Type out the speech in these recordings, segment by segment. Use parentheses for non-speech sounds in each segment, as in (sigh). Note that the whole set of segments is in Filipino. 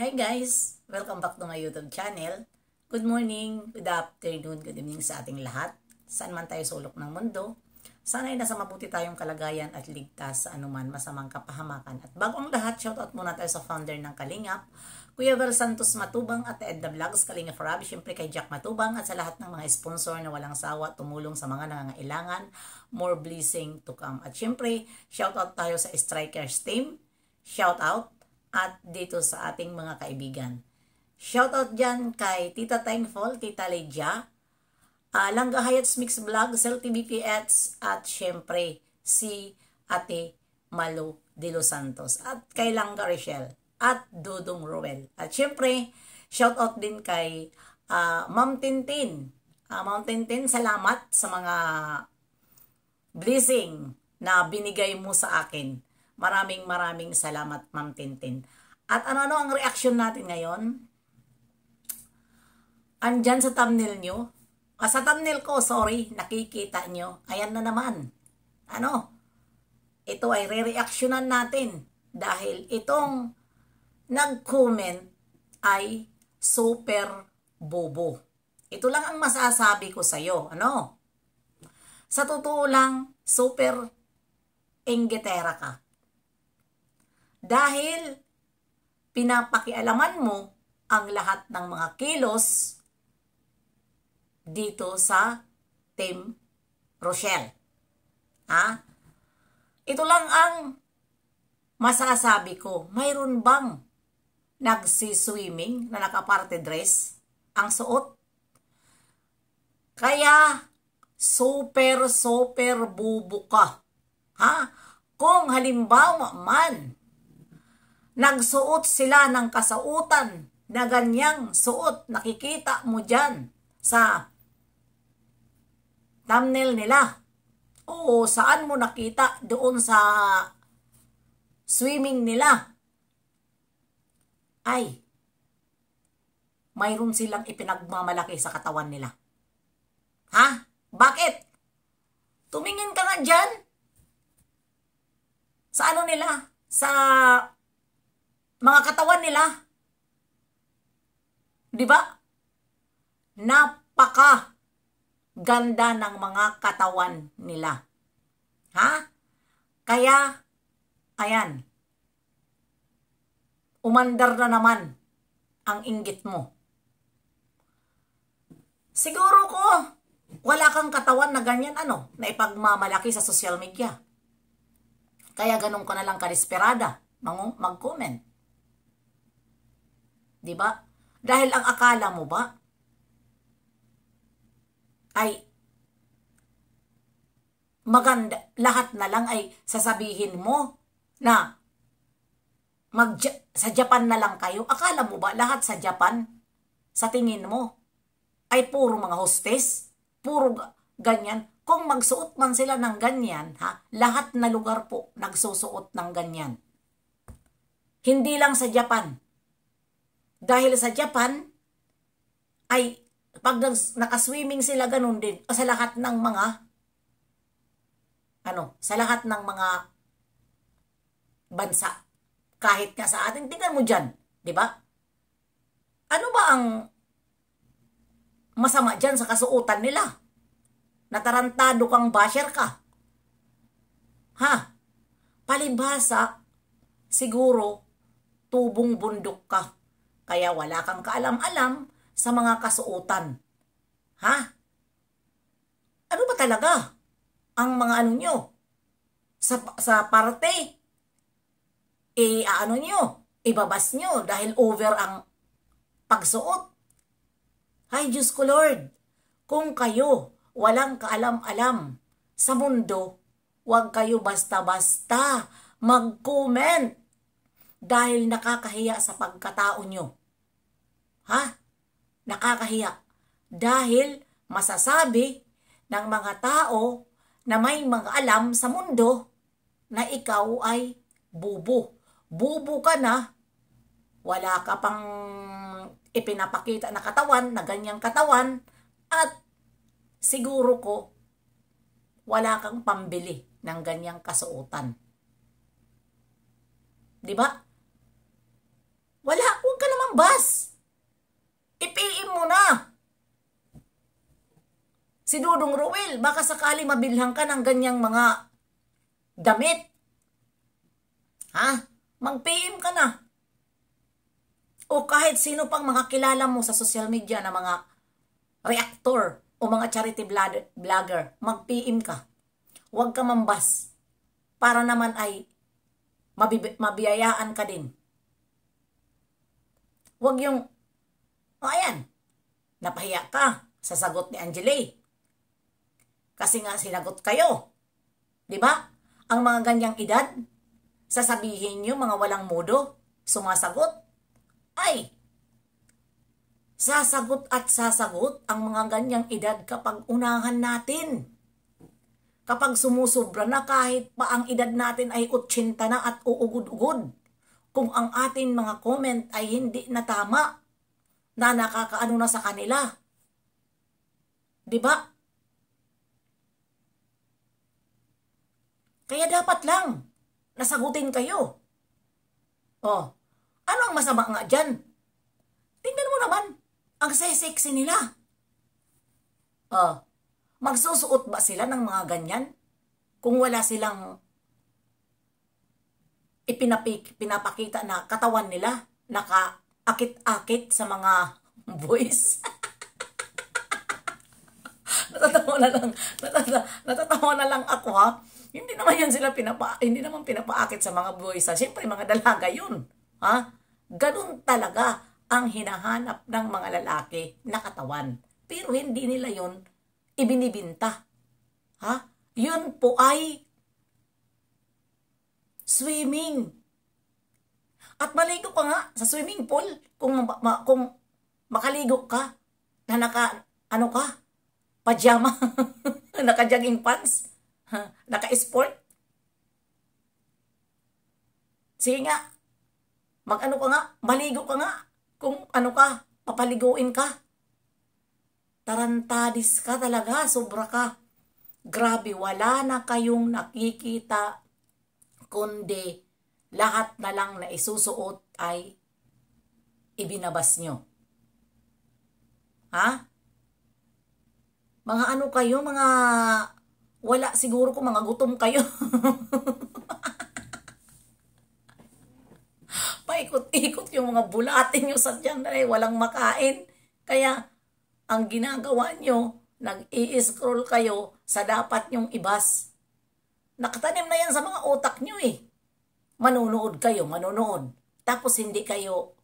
Hi guys! Welcome back to my YouTube channel. Good morning, good afternoon, good evening sa ating lahat. Saan man tayo sulok ng mundo, sana ay nasa mabuti tayong kalagayan at ligtas sa anuman masamang kapahamakan. At bago bagong lahat, shoutout muna tayo sa founder ng Kalingap, Kuya Val Santos Matubang at Edna Vlogs, Kalingap Rab, syempre kay Jack Matubang at sa lahat ng mga sponsor na walang sawa tumulong sa mga nangangailangan, more blessing to come. At syempre, shoutout tayo sa Strikers Team, shoutout at dito sa ating mga kaibigan. Shoutout dyan kay Tita Thankful, Tita Lydia, uh, Langga Hayats Mix Vlog, Cell TV PX, at syempre si Ate Malo de Los Santos, at kay Langga Rochelle, at Dudong Ruel. At syempre, shoutout din kay uh, Ma'am Tintin. Uh, Ma'am Tintin, salamat sa mga blessing na binigay mo sa akin. Maraming maraming salamat, Ma'am Tintin. At ano-ano ang reaction natin ngayon? Andyan sa thumbnail nyo. Ah, sa thumbnail ko, sorry, nakikita nyo. Ayan na naman. Ano? Ito ay re-reactionan natin dahil itong nag-comment ay super bobo. Ito lang ang masasabi ko sa iyo, ano? Sa totoo lang, super enggetera ka. Dahil pinapakialaman mo ang lahat ng mga kilos dito sa Team Rochelle. Ha? Ito lang ang masasabi ko. Mayroon bang nagsiswimming na nakaparte dress ang suot? Kaya super super bubuka. Ha? Kung halimbawa man Nagsuot sila ng kasautan na ganyang suot nakikita mo dyan sa thumbnail nila. Oo, saan mo nakita doon sa swimming nila? Ay, mayroon silang ipinagmamalaki sa katawan nila. Ha? Bakit? Tumingin ka nga dyan? Sa ano nila? Sa mga katawan nila. 'Di ba? Napaka ganda ng mga katawan nila. Ha? Kaya ayan. Umandar na naman ang inggit mo. Siguro ko wala kang katawan na ganyan ano, na ipagmamalaki sa social media. Kaya ganun ka na lang karispirada mag-comment. Di ba? Dahil ang akala mo ba ay maganda, lahat na lang ay sasabihin mo na mag sa Japan na lang kayo. Akala mo ba lahat sa Japan sa tingin mo ay puro mga hostess? Puro ganyan? Kung magsuot man sila ng ganyan, ha? Lahat na lugar po nagsusuot ng ganyan. Hindi lang sa Japan. Dahil sa Japan, ay pag nakaswimming sila ganun din sa lahat ng mga ano, sa lahat ng mga bansa. Kahit nga sa atin, tingnan mo dyan, di ba? Ano ba ang masama dyan sa kasuotan nila? Natarantado kang basher ka. Ha? Palibhasa, siguro, tubong bundok ka. Kaya wala kang kaalam-alam sa mga kasuotan. Ha? Ano ba talaga ang mga ano nyo? Sa, sa parte, e ano nyo, ibabas nyo dahil over ang pagsuot. Ay Diyos ko Lord, kung kayo walang kaalam-alam sa mundo, huwag kayo basta-basta mag-comment dahil nakakahiya sa pagkatao nyo. Ha? Nakakahiya. Dahil masasabi ng mga tao na may mga alam sa mundo na ikaw ay bubo. Bubo ka na, wala ka pang ipinapakita na katawan, na ganyang katawan, at siguro ko, wala kang pambili ng ganyang kasuotan. Di ba? Wala, huwag ka naman bas. si Dudong Ruel. Baka sakali mabilhan ka ng ganyang mga damit. Ha? Mag-PM ka na. O kahit sino pang mga kilala mo sa social media na mga reactor o mga charity vlogger, mag-PM ka. Huwag ka mambas. Para naman ay mabiyayaan ka din. Huwag yung, o oh, ayan, napahiya ka sa sagot ni Angele. Kasi nga sinagot kayo. 'Di ba? Ang mga ganyang edad, sasabihin niyo mga walang modo, sumasagot. Ay, sasagot at sasagot ang mga ganyang edad kapag unahan natin. Kapag sumusobra na kahit pa ang edad natin ay 80 na at uugod-ugod. Kung ang atin mga comment ay hindi na tama, na nakakaano na sa kanila. 'Di ba? Kaya dapat lang, nasagutin kayo. Oh, ano ang masama nga dyan? Tingnan mo naman, ang sexy nila. Oh, magsusuot ba sila ng mga ganyan? Kung wala silang pinapakita na katawan nila, nakaakit-akit sa mga (laughs) boys. (laughs) natatawa na lang, natatawa, natatawa na lang ako ha. Hindi naman yan sila pinapa, hindi naman pinapaakit sa mga boys buwisa. Ah, siyempre, mga dalaga yun. Ha? Ganun talaga ang hinahanap ng mga lalaki na katawan. Pero hindi nila yun ibinibinta. Ha? Yun po ay swimming. At maligo ka nga sa swimming pool kung, ma, kung makaligo ka na naka, ano ka, pajama, (laughs) naka jogging pants Naka-sport? Sige nga. Mag-ano ka nga? Maligo ka nga. Kung ano ka, papaliguin ka. Tarantadis ka talaga. Sobra ka. Grabe, wala na kayong nakikita kundi lahat na lang na isusuot ay ibinabas nyo. Ha? Mga ano kayo, mga wala siguro kung mga gutom kayo. (laughs) Paikot-ikot yung mga bulatin nyo sadyang na walang makain. Kaya, ang ginagawa nyo, nag-i-scroll kayo sa dapat nyong ibas. Nakatanim na yan sa mga utak nyo eh. Manunood kayo, manunood. Tapos hindi kayo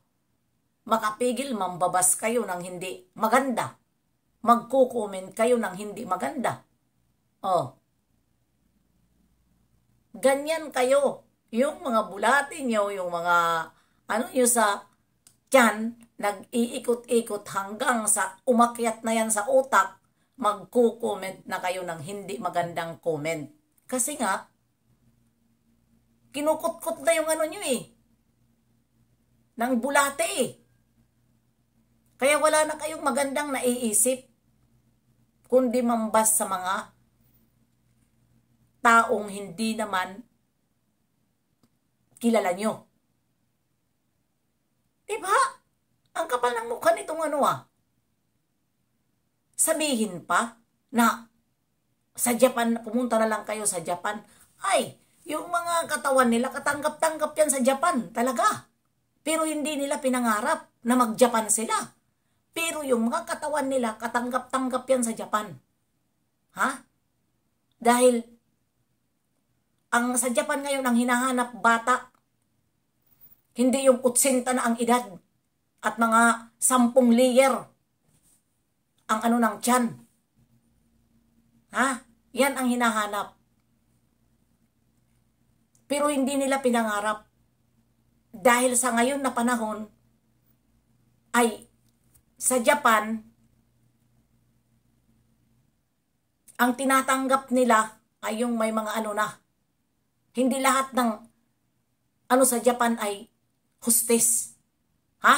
makapigil, mambabas kayo ng hindi maganda. Magko-comment kayo ng hindi maganda Oh. Ganyan kayo. Yung mga bulati nyo, yung mga ano nyo sa tiyan, nag-iikot-ikot hanggang sa umakyat na yan sa utak, magko-comment na kayo ng hindi magandang comment. Kasi nga, kinukutkot na yung ano nyo eh. Nang bulate eh. Kaya wala na kayong magandang naiisip, kundi mambas sa mga taong hindi naman kilala nyo. Diba? Ang kapal ng mukha nitong ano ah. Sabihin pa na sa Japan, pumunta na lang kayo sa Japan. Ay, yung mga katawan nila, katanggap-tanggap yan sa Japan, talaga. Pero hindi nila pinangarap na mag-Japan sila. Pero yung mga katawan nila, katanggap-tanggap yan sa Japan. Ha? Dahil ang sa Japan ngayon ang hinahanap bata. Hindi yung utsinta na ang edad at mga 10 layer ang ano ng tiyan. Ha? Yan ang hinahanap. Pero hindi nila pinangarap. Dahil sa ngayon na panahon, ay sa Japan, ang tinatanggap nila ay yung may mga ano na, hindi lahat ng ano sa Japan ay hostess. Ha?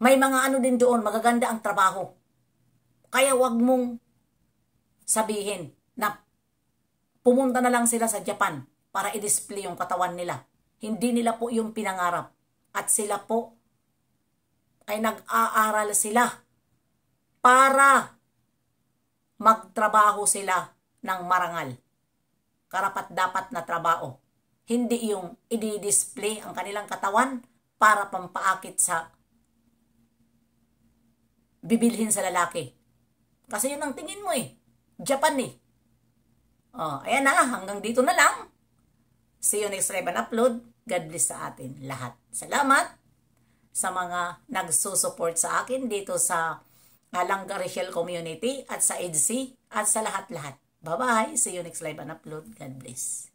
May mga ano din doon, magaganda ang trabaho. Kaya wag mong sabihin na pumunta na lang sila sa Japan para i-display yung katawan nila. Hindi nila po yung pinangarap. At sila po ay nag-aaral sila para magtrabaho sila ng marangal karapat-dapat na trabaho. Hindi yung i-display ang kanilang katawan para pampaakit sa bibilhin sa lalaki. Kasi yun ang tingin mo eh. Japan eh. Oh, ayan na, hanggang dito na lang. See you next time and upload. God bless sa atin lahat. Salamat sa mga nagsusupport sa akin dito sa Langga Rachel Community at sa EDC at sa lahat-lahat. Bye-bye. See you next live and upload. God bless.